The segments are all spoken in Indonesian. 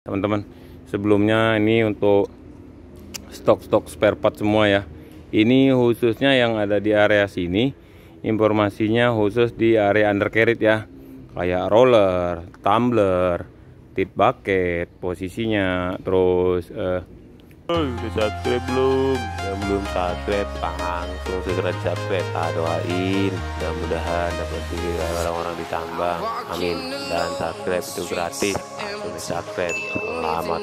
teman-teman sebelumnya ini untuk stok-stok spare part semua ya ini khususnya yang ada di area sini informasinya khusus di area undercarriage ya kayak roller, tumbler, tit bucket posisinya terus eh, udah subscribe belum yang belum subscribe langsung segera subscribe ah, ya, doain mudah-mudahan dapat pikiran orang-orang ditambah amin dan subscribe itu gratis langsung subscribe selamat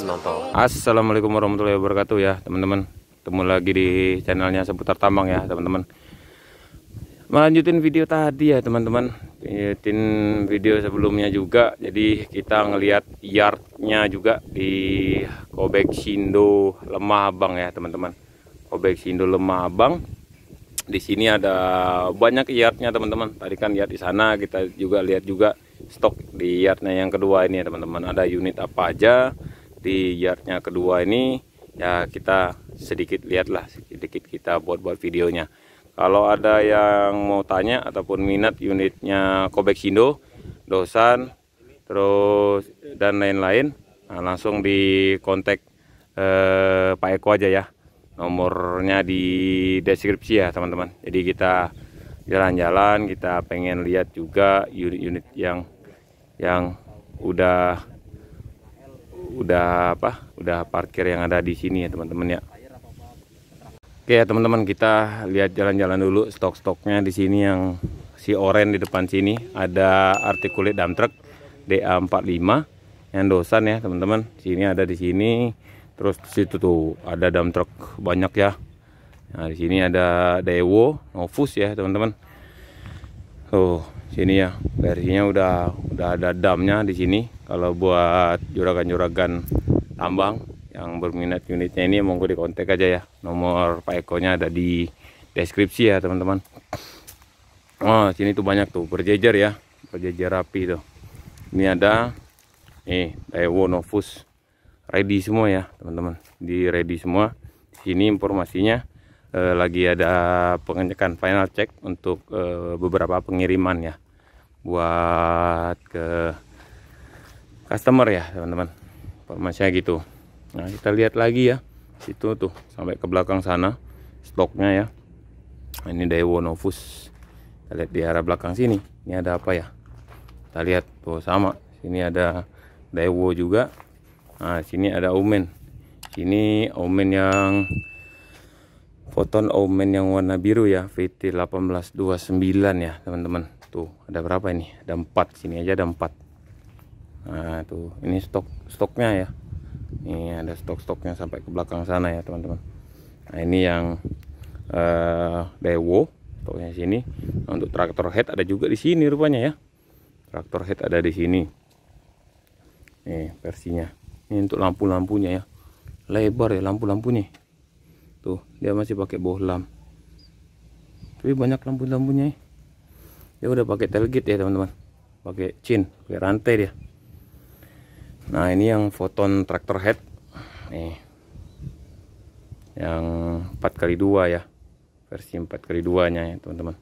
menonton assalamualaikum warahmatullahi wabarakatuh ya teman-teman ketemu lagi di channelnya seputar tambang ya teman-teman melanjutin video tadi ya teman-teman lanjutin video sebelumnya juga jadi kita ngelihat yardnya juga di Kobek Sindo Lemah Abang ya teman-teman Kobek Sindo Lemah Abang di sini ada banyak yardnya teman-teman tadi kan yard di sana kita juga lihat juga stok di yardnya yang kedua ini ya teman-teman ada unit apa aja di yardnya kedua ini ya kita sedikit lihatlah sedikit kita buat-buat videonya kalau ada yang mau tanya ataupun minat unitnya Kobek Hindo, Dosan, terus dan lain-lain, nah, langsung di kontak eh, Pak Eko aja ya. Nomornya di deskripsi ya teman-teman. Jadi kita jalan-jalan, kita pengen lihat juga unit-unit yang yang udah udah apa? Udah parkir yang ada di sini ya teman-teman ya. Oke ya teman-teman kita lihat jalan-jalan dulu stok-stoknya di sini yang si oren di depan sini ada artikulit dump truck DA45 yang dosan ya teman-teman. Sini ada di sini terus situ tuh ada dump truck banyak ya. Nah, di sini ada Dewo Novus ya teman-teman. Tuh, sini ya. Versinya udah udah ada damnya di sini kalau buat juragan-juragan tambang yang berminat unitnya ini monggo di kontak aja ya nomor Pak Eko nya ada di deskripsi ya teman-teman oh sini tuh banyak tuh berjejer ya berjejer rapi tuh ini ada nih Daewo Novus ready semua ya teman-teman di ready semua sini informasinya eh, lagi ada pengecekan final check untuk eh, beberapa pengiriman ya buat ke customer ya teman-teman informasinya gitu nah kita lihat lagi ya situ tuh sampai ke belakang sana stoknya ya nah, ini Novus. kita lihat di arah belakang sini ini ada apa ya kita lihat tuh sama sini ada Daewoo juga nah sini ada Omen ini Omen yang foton Omen yang warna biru ya VT 1829 ya teman-teman tuh ada berapa ini ada empat sini aja ada empat nah tuh ini stok stoknya ya ini ada stok-stoknya sampai ke belakang sana ya teman-teman nah ini yang uh, Dewo stoknya sini nah, untuk traktor head ada juga di sini rupanya ya traktor head ada di sini nih versinya ini untuk lampu-lampunya ya lebar ya lampu lampunya tuh dia masih pakai bohlam tapi banyak lampu-lampunya ya dia udah pakai tailgate ya teman-teman pakai chin pakai rantai dia Nah ini yang foton tractor head Nih Yang 4x2 ya Versi 4x2 nya ya teman-teman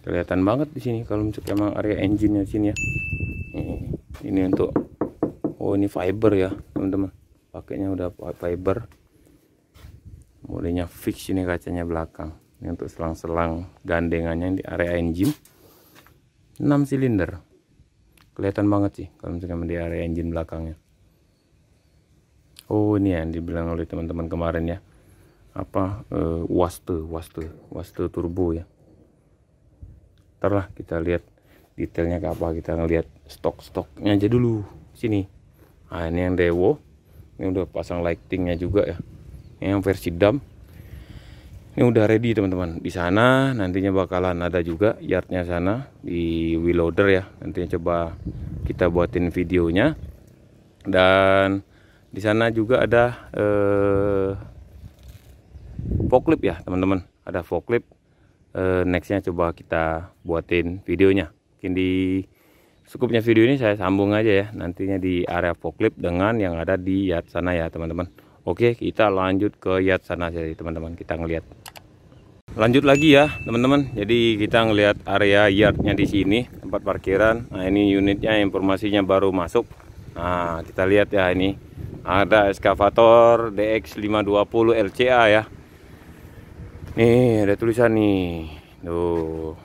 Kelihatan banget di sini Kalau misalnya emang area engine nya sini ya Nih, Ini untuk Oh ini fiber ya teman-teman Pakainya udah fiber mulainya fix ini kacanya belakang Ini untuk selang-selang gandengannya di area engine 6 silinder kelihatan banget sih kalau misalkan di area engine belakangnya oh ini ya, yang dibilang oleh teman-teman kemarin ya apa uh, waste waste waste turbo ya Terlah kita lihat detailnya ke apa kita ngelihat stok-stoknya aja dulu sini nah ini yang dewo ini udah pasang lightingnya juga ya ini yang versi dam ini udah ready teman-teman di sana nantinya bakalan ada juga yardnya sana di wheel loader ya nantinya coba kita buatin videonya dan di sana juga ada eh, forklift ya teman-teman ada forklift eh, nextnya coba kita buatin videonya mungkin di cukupnya video ini saya sambung aja ya nantinya di area forklift dengan yang ada di yard sana ya teman-teman Oke kita lanjut ke yat sana jadi teman-teman kita ngelihat lanjut lagi ya teman-teman jadi kita ngelihat area yardnya di sini tempat parkiran nah ini unitnya informasinya baru masuk nah kita lihat ya ini ada eskavator DX520 LCA ya nih ada tulisan nih tuh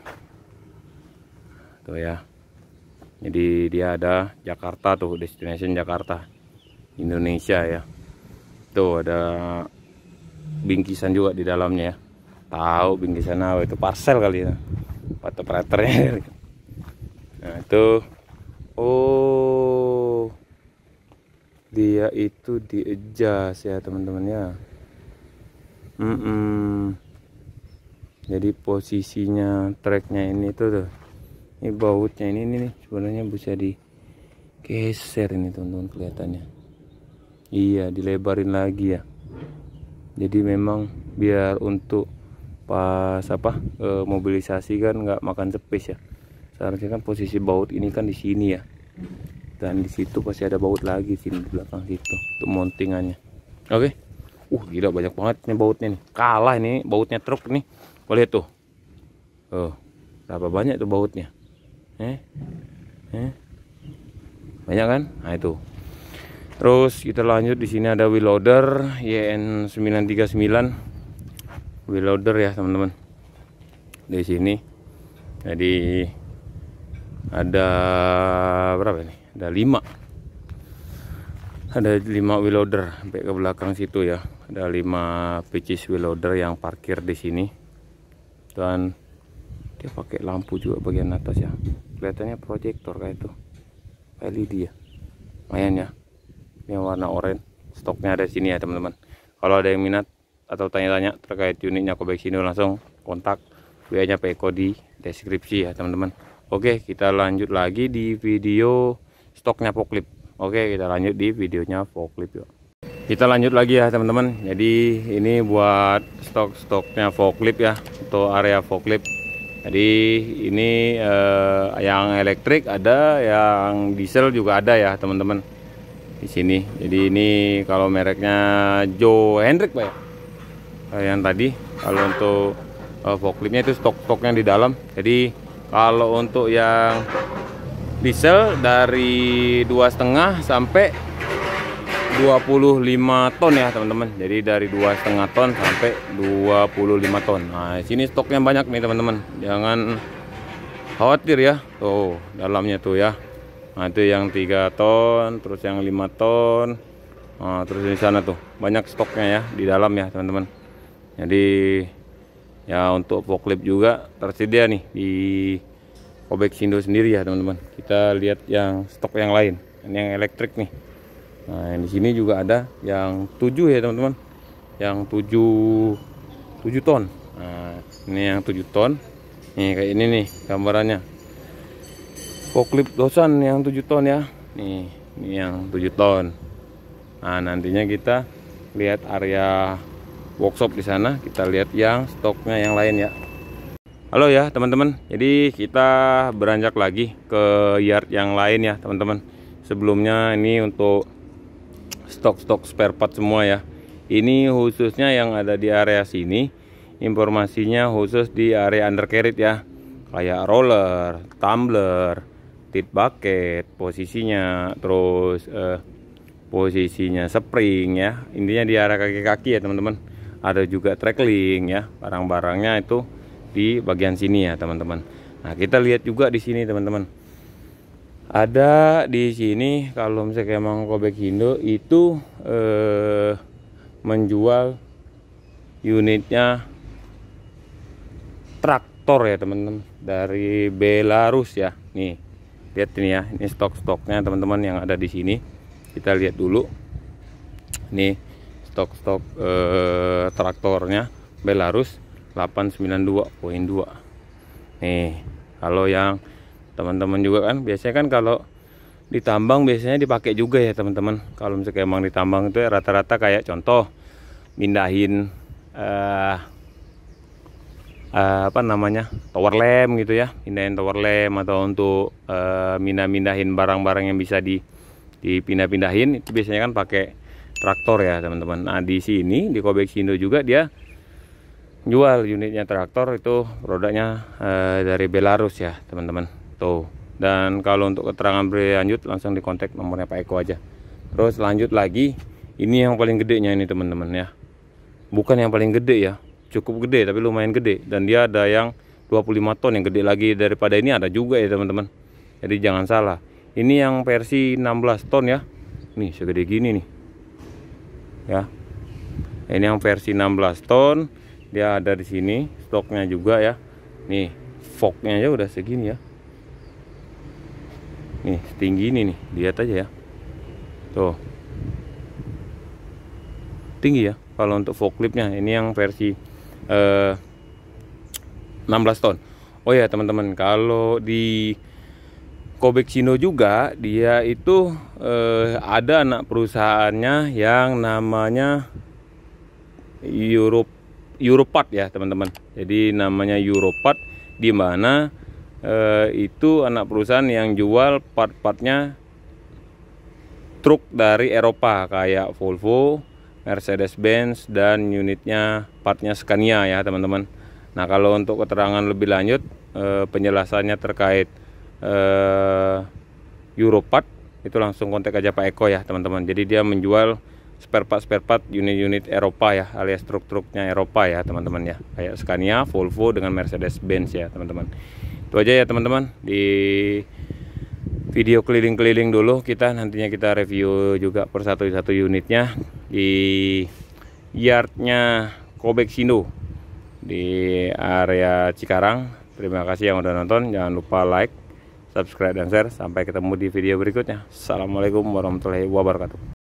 tuh ya jadi dia ada Jakarta tuh destination Jakarta Indonesia ya tuh ada bingkisan juga di dalamnya ya tahu bingkisan apa itu parcel kali ya atau praternya nah itu oh dia itu di adjust ya teman-teman ya mm -mm. jadi posisinya tracknya ini tuh tuh ini bautnya ini nih sebenarnya bisa digeser ini teman-teman kelihatannya iya dilebarin lagi ya jadi memang biar untuk pas apa e, mobilisasi kan nggak makan space ya seharusnya kan posisi baut ini kan di sini ya dan di situ pasti ada baut lagi sini di belakang situ untuk mountingannya oke okay. uh gila banyak banget nih bautnya nih kalah ini bautnya truk nih boleh lihat tuh oh berapa banyak tuh bautnya eh eh banyak kan nah itu Terus kita lanjut di sini ada wheel loader YN 939 wheel loader ya teman-teman. Di sini jadi ada berapa ini? Ada 5 ada 5 wheel loader sampai ke belakang situ ya. Ada 5 pieces wheel loader yang parkir di sini. Dan dia pakai lampu juga bagian atas ya. Kelihatannya proyektor kayak itu. LED ya. Lumayan ya yang warna orange stoknya ada di sini ya teman-teman kalau ada yang minat atau tanya-tanya terkait unitnya Kobek sini langsung kontak biayanya nya Pak di deskripsi ya teman-teman Oke kita lanjut lagi di video stoknya Poklip Oke kita lanjut di videonya Poklip yuk kita lanjut lagi ya teman-teman jadi ini buat stok-stoknya Poklip ya untuk area Poklip jadi ini eh, yang elektrik ada yang diesel juga ada ya teman-teman di sini. Jadi ini kalau mereknya Joe Hendrik Pak ya. Eh, yang tadi kalau untuk uh, eh, forkliftnya itu stok-stoknya di dalam. Jadi kalau untuk yang diesel dari dua setengah sampai 25 ton ya teman-teman jadi dari dua setengah ton sampai 25 ton nah sini stoknya banyak nih teman-teman jangan khawatir ya tuh dalamnya tuh ya Nah, itu yang 3 ton, terus yang 5 ton. Nah, terus di sana tuh banyak stoknya ya di dalam ya, teman-teman. Jadi ya untuk poklip juga tersedia nih di Kobek Sindo sendiri ya, teman-teman. Kita lihat yang stok yang lain, Ini yang elektrik nih. Nah, yang di sini juga ada yang 7 ya, teman-teman. Yang 7 7 ton. Nah, ini yang 7 ton. Nih kayak ini nih gambarannya forklift dosan yang 7 ton ya nih ini yang 7 ton nah nantinya kita lihat area workshop di sana kita lihat yang stoknya yang lain ya halo ya teman-teman jadi kita beranjak lagi ke yard yang lain ya teman-teman sebelumnya ini untuk stok-stok spare part semua ya ini khususnya yang ada di area sini informasinya khusus di area undercarriage ya kayak roller, tumbler, tit bucket posisinya terus eh, posisinya spring ya intinya di arah kaki-kaki ya teman-teman ada juga trackling ya barang-barangnya itu di bagian sini ya teman-teman nah kita lihat juga di sini teman-teman ada di sini kalau misalnya emang Kobek Hindo itu eh, menjual unitnya traktor ya teman-teman dari Belarus ya nih lihat ini ya ini stok-stoknya teman-teman yang ada di sini kita lihat dulu ini stok-stok eh, traktornya Belarus 892.2 nih kalau yang teman-teman juga kan biasanya kan kalau ditambang biasanya dipakai juga ya teman-teman kalau misalnya emang ditambang itu ya rata-rata kayak contoh mindahin eh, uh, apa namanya tower lem gitu ya pindahin tower lem atau untuk uh, mindah-mindahin barang-barang yang bisa di dipindah-pindahin itu biasanya kan pakai traktor ya teman-teman nah di sini di Kobek Sindo juga dia jual unitnya traktor itu produknya uh, dari Belarus ya teman-teman tuh dan kalau untuk keterangan berlanjut langsung di kontak nomornya Pak Eko aja terus lanjut lagi ini yang paling gedenya ini teman-teman ya bukan yang paling gede ya cukup gede tapi lumayan gede dan dia ada yang 25 ton yang gede lagi daripada ini ada juga ya teman-teman jadi jangan salah ini yang versi 16 ton ya nih segede gini nih ya ini yang versi 16 ton dia ada di sini stoknya juga ya nih foknya aja udah segini ya nih tinggi ini nih lihat aja ya tuh tinggi ya kalau untuk forklipnya ini yang versi 16 eh, ton. Oh ya teman-teman, kalau di Kobek Cino juga dia itu eh, ada anak perusahaannya yang namanya Europe Europat ya teman-teman. Jadi namanya Europat di mana eh, itu anak perusahaan yang jual part-partnya truk dari Eropa kayak Volvo, Mercedes-Benz dan unitnya partnya Scania ya teman-teman. Nah kalau untuk keterangan lebih lanjut eh, penjelasannya terkait eh, Euro Europart itu langsung kontak aja Pak Eko ya teman-teman. Jadi dia menjual spare part spare part unit-unit Eropa ya alias truk-truknya Eropa ya teman-teman ya kayak Scania, Volvo dengan Mercedes Benz ya teman-teman. Itu aja ya teman-teman di video keliling-keliling dulu kita nantinya kita review juga per satu-satu unitnya di yardnya Kobek Sindo di area Cikarang terima kasih yang udah nonton jangan lupa like subscribe dan share sampai ketemu di video berikutnya Assalamualaikum warahmatullahi wabarakatuh